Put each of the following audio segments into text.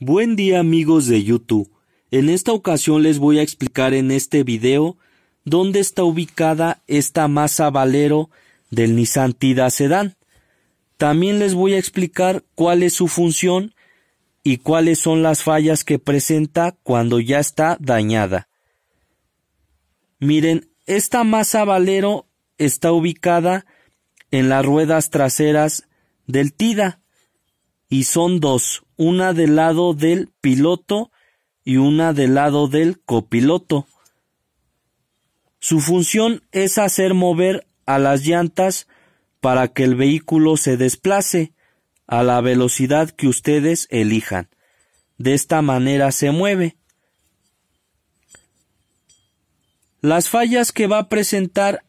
Buen día amigos de YouTube. En esta ocasión les voy a explicar en este video dónde está ubicada esta masa valero del Nissan Tida Sedan. También les voy a explicar cuál es su función y cuáles son las fallas que presenta cuando ya está dañada. Miren, esta masa valero está ubicada en las ruedas traseras del Tida y son dos, una del lado del piloto y una del lado del copiloto. Su función es hacer mover a las llantas para que el vehículo se desplace a la velocidad que ustedes elijan. De esta manera se mueve. Las fallas que va a presentar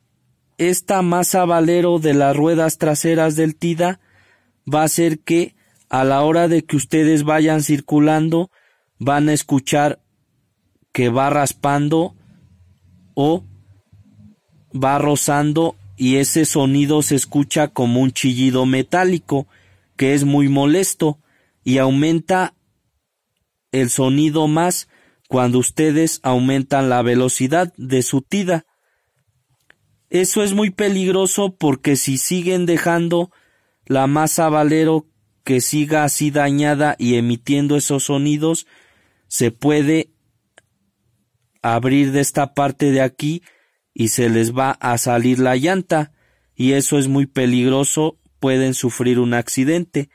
esta masa valero de las ruedas traseras del TIDA va a ser que a la hora de que ustedes vayan circulando, van a escuchar que va raspando o va rozando y ese sonido se escucha como un chillido metálico que es muy molesto y aumenta el sonido más cuando ustedes aumentan la velocidad de su tida. Eso es muy peligroso porque si siguen dejando la masa valero que siga así dañada y emitiendo esos sonidos, se puede abrir de esta parte de aquí y se les va a salir la llanta y eso es muy peligroso, pueden sufrir un accidente.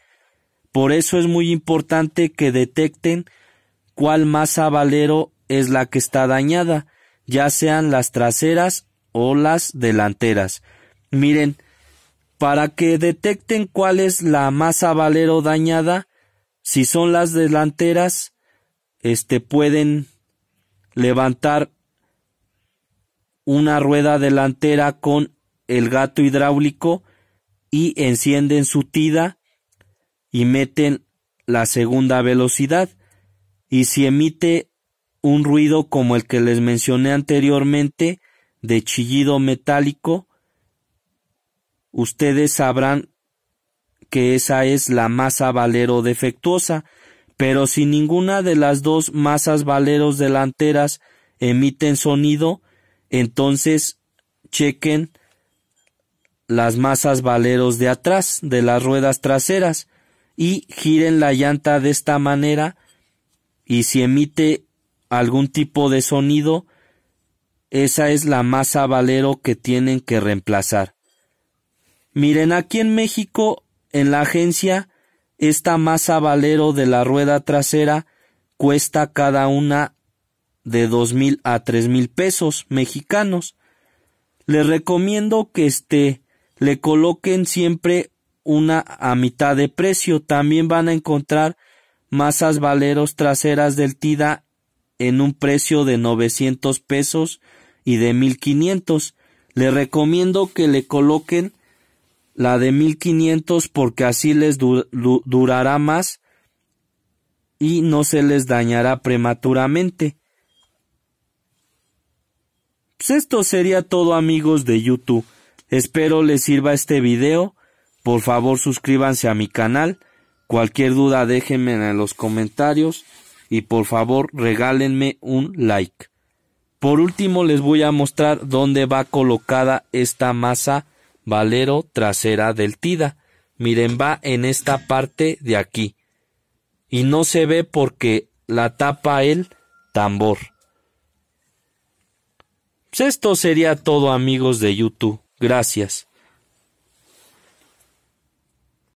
Por eso es muy importante que detecten cuál masa valero es la que está dañada, ya sean las traseras o las delanteras. Miren, para que detecten cuál es la masa valero dañada, si son las delanteras, este, pueden levantar una rueda delantera con el gato hidráulico y encienden su tida y meten la segunda velocidad y si emite un ruido como el que les mencioné anteriormente de chillido metálico ustedes sabrán que esa es la masa valero defectuosa, pero si ninguna de las dos masas valeros delanteras emiten sonido, entonces chequen las masas valeros de atrás, de las ruedas traseras, y giren la llanta de esta manera, y si emite algún tipo de sonido, esa es la masa valero que tienen que reemplazar. Miren, aquí en México, en la agencia, esta masa valero de la rueda trasera cuesta cada una de dos mil a tres mil pesos mexicanos. Les recomiendo que este, le coloquen siempre una a mitad de precio. También van a encontrar masas valeros traseras del TIDA en un precio de 900 pesos y de 1500. Les recomiendo que le coloquen la de 1500 porque así les durará más y no se les dañará prematuramente. Pues esto sería todo amigos de YouTube. Espero les sirva este video. Por favor suscríbanse a mi canal. Cualquier duda déjenme en los comentarios y por favor regálenme un like. Por último les voy a mostrar dónde va colocada esta masa Valero trasera del Tida. Miren, va en esta parte de aquí. Y no se ve porque la tapa el tambor. Pues esto sería todo amigos de YouTube. Gracias.